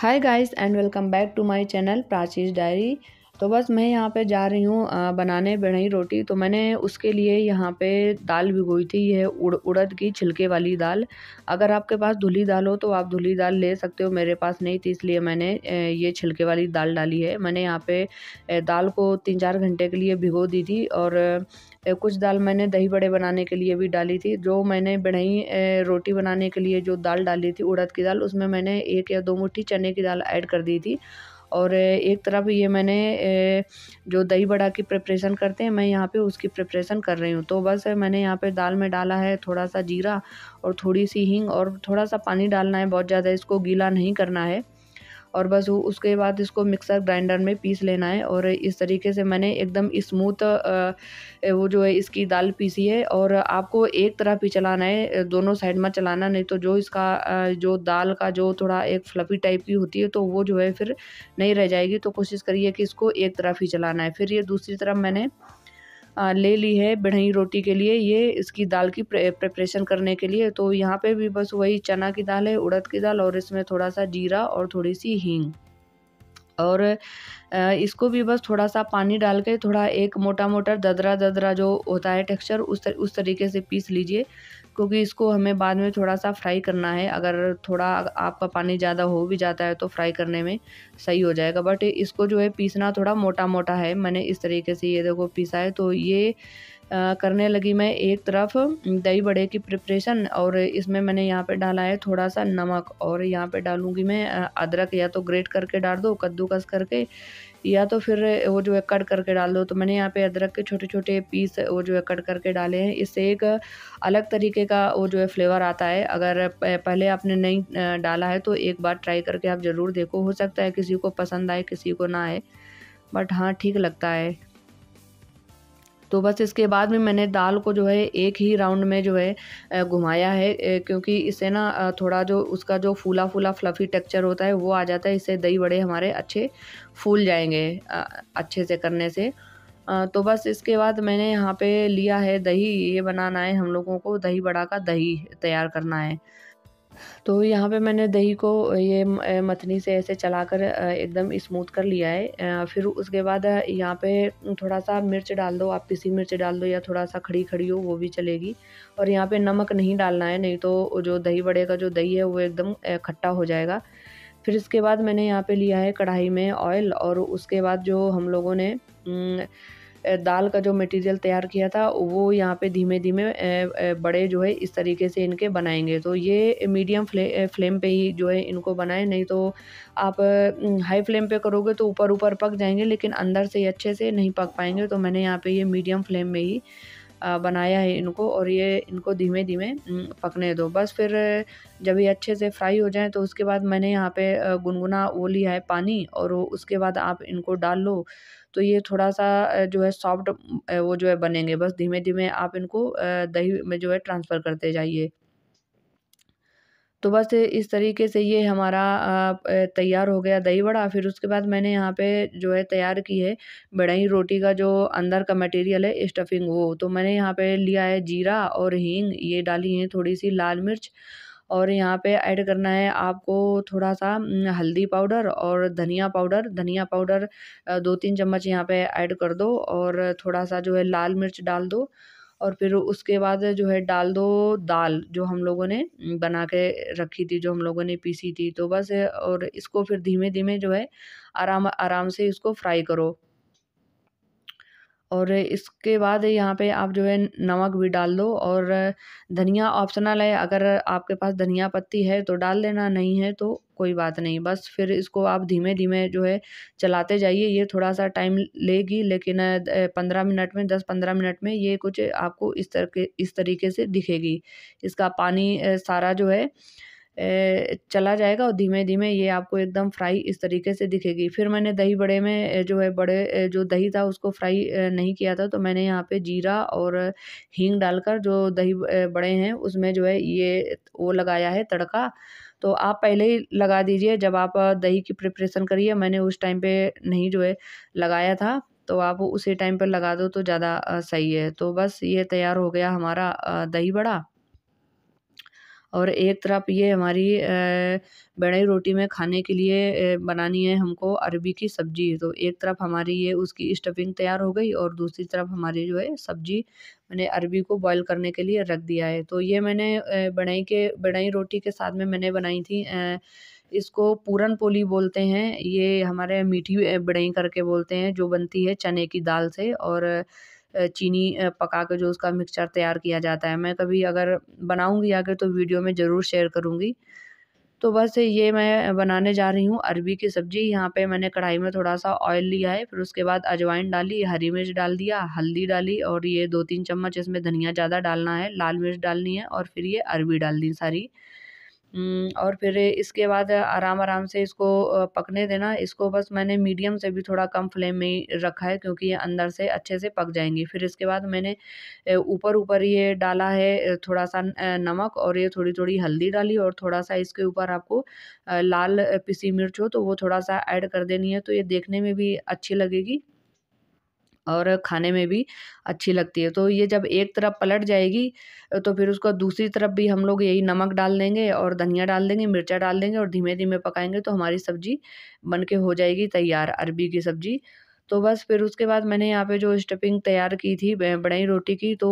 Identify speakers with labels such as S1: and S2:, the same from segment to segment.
S1: Hi guys and welcome back to my channel Prachi's Diary. तो बस मैं यहाँ पे जा रही हूँ बनाने बनाई रोटी तो मैंने उसके लिए यहाँ पे दाल भिगोई थी यह उड़ उड़द की छिलके वाली दाल अगर आपके पास धुली दाल हो तो आप धुली दाल ले सकते हो मेरे पास नहीं थी इसलिए मैंने ये छिलके वाली दाल डाली है मैंने यहाँ पे दाल को तीन चार घंटे के लिए भिगो दी थी और कुछ दाल मैंने दही बड़े बनाने के लिए भी डाली थी जो मैंने बढ़ई रोटी बनाने के लिए जो दाल डाली थी उड़द की दाल उसमें मैंने एक या दो मुठ्ठी चने की दाल ऐड कर दी थी और एक तरफ ये मैंने जो दही बड़ा की प्रिपरेशन करते हैं मैं यहाँ पे उसकी प्रिपरेशन कर रही हूँ तो बस मैंने यहाँ पे दाल में डाला है थोड़ा सा जीरा और थोड़ी सी हींग और थोड़ा सा पानी डालना है बहुत ज़्यादा इसको गीला नहीं करना है और बस उसके बाद इसको मिक्सर ग्राइंडर में पीस लेना है और इस तरीके से मैंने एकदम स्मूथ वो जो है इसकी दाल पीसी है और आपको एक तरफ ही चलाना है दोनों साइड में चलाना नहीं तो जो इसका जो दाल का जो थोड़ा एक फ्लफी टाइप की होती है तो वो जो है फिर नहीं रह जाएगी तो कोशिश करिए कि इसको एक तरफ ही चलाना है फिर ये दूसरी तरफ मैंने ले ली है बढ़ई रोटी के लिए ये इसकी दाल की प्रिपरेशन करने के लिए तो यहाँ पे भी बस वही चना की दाल है उड़द की दाल और इसमें थोड़ा सा जीरा और थोड़ी सी हींग और इसको भी बस थोड़ा सा पानी डाल के थोड़ा एक मोटा मोटा ददरा ददरा जो होता है टेक्सचर उस तर, उस तरीके से पीस लीजिए क्योंकि इसको हमें बाद में थोड़ा सा फ्राई करना है अगर थोड़ा आपका पानी ज़्यादा हो भी जाता है तो फ्राई करने में सही हो जाएगा बट इसको जो है पीसना थोड़ा मोटा मोटा है मैंने इस तरीके से ये देखो पीसा है तो ये करने लगी मैं एक तरफ दही बड़े की प्रिपरेशन और इसमें मैंने यहाँ पे डाला है थोड़ा सा नमक और यहाँ पे डालूंगी मैं अदरक या तो ग्रेट करके डाल दो कद्दूकस करके या तो फिर वो जो है कट करके डाल दो तो मैंने यहाँ पे अदरक के छोटे छोटे पीस वो जो है कट करके डाले हैं इससे एक अलग तरीके का वो जो है फ्लेवर आता है अगर पहले आपने नहीं डाला है तो एक बार ट्राई करके आप ज़रूर देखो हो सकता है किसी को पसंद आए किसी को ना आए बट हाँ ठीक लगता है तो बस इसके बाद में मैंने दाल को जो है एक ही राउंड में जो है घुमाया है क्योंकि इससे ना थोड़ा जो उसका जो फूला फूला फ्लफ़ी टेक्चर होता है वो आ जाता है इससे दही बड़े हमारे अच्छे फूल जाएंगे अच्छे से करने से तो बस इसके बाद मैंने यहाँ पे लिया है दही ये बनाना है हम लोगों को दही बड़ा का दही तैयार करना है तो यहाँ पे मैंने दही को ये मथनी से ऐसे चलाकर एकदम स्मूथ कर लिया है फिर उसके बाद यहाँ पे थोड़ा सा मिर्च डाल दो आप पिसी मिर्च डाल दो या थोड़ा सा खड़ी खड़ी हो वो भी चलेगी और यहाँ पे नमक नहीं डालना है नहीं तो जो दही बड़े का जो दही है वो एकदम खट्टा हो जाएगा फिर इसके बाद मैंने यहाँ पर लिया है कढ़ाई में ऑयल और उसके बाद जो हम लोगों ने दाल का जो मटेरियल तैयार किया था वो यहाँ पे धीमे धीमे बड़े जो है इस तरीके से इनके बनाएंगे तो ये मीडियम फ्ले फ्लेम पे ही जो है इनको बनाएं नहीं तो आप हाई फ्लेम पे करोगे तो ऊपर ऊपर पक जाएंगे लेकिन अंदर से अच्छे से नहीं पक पाएंगे तो मैंने यहाँ पे ये मीडियम फ्लेम में ही बनाया है इनको और ये इनको धीमे धीमे पकने दो बस फिर जब ये अच्छे से फ्राई हो जाए तो उसके बाद मैंने यहाँ पे गुनगुना वो लिया है पानी और उसके बाद आप इनको डाल लो तो ये थोड़ा सा जो है सॉफ्ट वो जो है बनेंगे बस धीमे धीमे आप इनको दही में जो है ट्रांसफ़र करते जाइए तो बस इस तरीके से ये हमारा तैयार हो गया दही बड़ा फिर उसके बाद मैंने यहाँ पे जो है तैयार की है बड़ाई रोटी का जो अंदर का मटेरियल है स्टफिंग वो तो मैंने यहाँ पे लिया है जीरा और हींग ये डाली है थोड़ी सी लाल मिर्च और यहाँ पे ऐड करना है आपको थोड़ा सा हल्दी पाउडर और धनिया पाउडर धनिया पाउडर दो तीन चम्मच यहाँ पे ऐड कर दो और थोड़ा सा जो है लाल मिर्च डाल दो और फिर उसके बाद जो है डाल दो दाल जो हम लोगों ने बना के रखी थी जो हम लोगों ने पीसी थी तो बस और इसको फिर धीमे धीमे जो है आराम आराम से इसको फ्राई करो और इसके बाद यहाँ पे आप जो है नमक भी डाल दो और धनिया ऑप्शनल है अगर आपके पास धनिया पत्ती है तो डाल देना नहीं है तो कोई बात नहीं बस फिर इसको आप धीमे धीमे जो है चलाते जाइए ये थोड़ा सा टाइम लेगी लेकिन पंद्रह मिनट में दस पंद्रह मिनट में ये कुछ आपको इस तरह इस तरीके से दिखेगी इसका पानी सारा जो है चला जाएगा और धीमे धीमे ये आपको एकदम फ्राई इस तरीके से दिखेगी फिर मैंने दही बड़े में जो है बड़े जो दही था उसको फ्राई नहीं किया था तो मैंने यहाँ पे जीरा और हींग डालकर जो दही बड़े हैं उसमें जो है ये वो लगाया है तड़का तो आप पहले ही लगा दीजिए जब आप दही की प्रिपरेशन करिए मैंने उस टाइम पर नहीं जो है लगाया था तो आप उसी टाइम पर लगा दो तो ज़्यादा सही है तो बस ये तैयार हो गया हमारा दही बड़ा और एक तरफ ये हमारी बड़ाई रोटी में खाने के लिए बनानी है हमको अरबी की सब्जी तो एक तरफ हमारी ये उसकी स्टफिंग तैयार हो गई और दूसरी तरफ हमारी जो है सब्जी मैंने अरबी को बॉईल करने के लिए रख दिया है तो ये मैंने बड़ाई के बड़ाई रोटी के साथ में मैंने बनाई थी इसको पूरन पोली बोलते हैं ये हमारे मीठी बड़ई करके बोलते हैं जो बनती है चने की दाल से और चीनी पका कर जो उसका मिक्सचर तैयार किया जाता है मैं कभी अगर बनाऊँगी आगे तो वीडियो में ज़रूर शेयर करूँगी तो बस ये मैं बनाने जा रही हूँ अरबी की सब्ज़ी यहाँ पे मैंने कढ़ाई में थोड़ा सा ऑयल लिया है फिर उसके बाद अजवाइन डाली हरी मिर्च डाल दिया हल्दी डाली और ये दो तीन चम्मच इसमें धनिया ज़्यादा डालना है लाल मिर्च डालनी है और फिर ये अरबी डाल दी सारी और फिर इसके बाद आराम आराम से इसको पकने देना इसको बस मैंने मीडियम से भी थोड़ा कम फ्लेम में ही रखा है क्योंकि ये अंदर से अच्छे से पक जाएंगी फिर इसके बाद मैंने ऊपर ऊपर ये डाला है थोड़ा सा नमक और ये थोड़ी थोड़ी हल्दी डाली और थोड़ा सा इसके ऊपर आपको लाल पिसी मिर्च हो तो वो थोड़ा सा ऐड कर देनी है तो ये देखने में भी अच्छी लगेगी और खाने में भी अच्छी लगती है तो ये जब एक तरफ पलट जाएगी तो फिर उसको दूसरी तरफ भी हम लोग यही नमक डाल देंगे और धनिया डाल देंगे मिर्चा डाल देंगे और धीमे धीमे पकाएंगे तो हमारी सब्ज़ी बन के हो जाएगी तैयार अरबी की सब्ज़ी तो बस फिर उसके बाद मैंने यहाँ पे जो स्टफिंग तैयार की थी बड़ाई रोटी की तो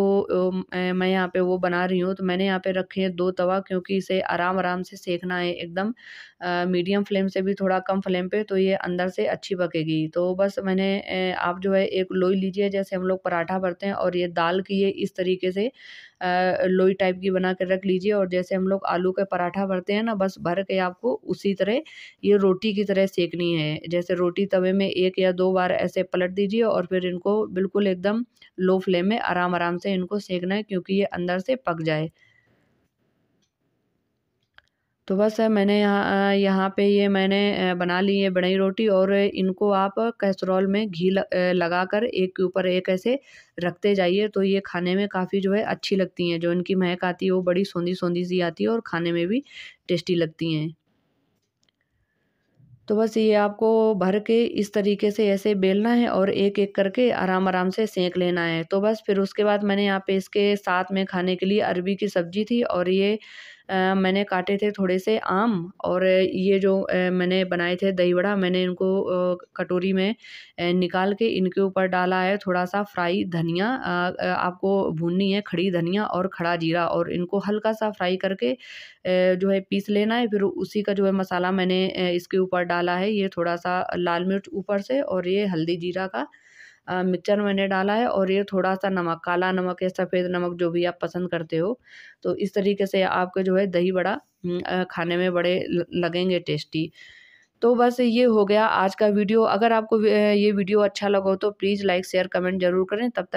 S1: मैं यहाँ पे वो बना रही हूँ तो मैंने यहाँ पे रखे हैं दो तवा क्योंकि इसे आराम आराम से सेकना है एकदम मीडियम फ्लेम से भी थोड़ा कम फ्लेम पे तो ये अंदर से अच्छी पकेगी तो बस मैंने आप जो है एक लोई लीजिए जैसे हम लोग पराठा भरते हैं और ये दाल की ये इस तरीके से लोई टाइप की बना कर रख लीजिए और जैसे हम लोग आलू का पराठा भरते हैं ना बस भर के आपको उसी तरह ये रोटी की तरह सेकनी है जैसे रोटी तवे में एक या दो बार ऐसे पलट दीजिए और फिर इनको बिल्कुल एकदम लो फ्लेम में आराम आराम से इनको सेकना है क्योंकि ये अंदर से पक जाए तो बस मैंने यहाँ यहाँ पे ये मैंने बना ली है बनाई रोटी और इनको आप कैसरोल में घी लगा कर एक के ऊपर एक ऐसे रखते जाइए तो ये खाने में काफ़ी जो है अच्छी लगती हैं जो इनकी महक आती है वो बड़ी सोंधी सोंधी सी आती है और खाने में भी टेस्टी लगती हैं तो बस ये आपको भर के इस तरीके से ऐसे बेलना है और एक एक करके आराम आराम से सेंक लेना है तो बस फिर उसके बाद मैंने यहाँ पे इसके साथ में खाने के लिए अरबी की सब्जी थी और ये मैंने काटे थे थोड़े से आम और ये जो मैंने बनाए थे दही वड़ा मैंने इनको कटोरी में निकाल के इनके ऊपर डाला है थोड़ा सा फ्राई धनिया आपको भूननी है खड़ी धनिया और खड़ा जीरा और इनको हल्का सा फ्राई करके जो है पीस लेना है फिर उसी का जो है मसाला मैंने इसके ऊपर डाला है ये थोड़ा सा लाल मिर्च ऊपर से और ये हल्दी जीरा का मिक्सचर मैंने डाला है और ये थोड़ा सा नमक काला नमक या सफ़ेद नमक जो भी आप पसंद करते हो तो इस तरीके से आपके जो है दही बड़ा खाने में बड़े लगेंगे टेस्टी तो बस ये हो गया आज का वीडियो अगर आपको ये वीडियो अच्छा लगा हो तो प्लीज़ लाइक शेयर कमेंट ज़रूर करें तब तक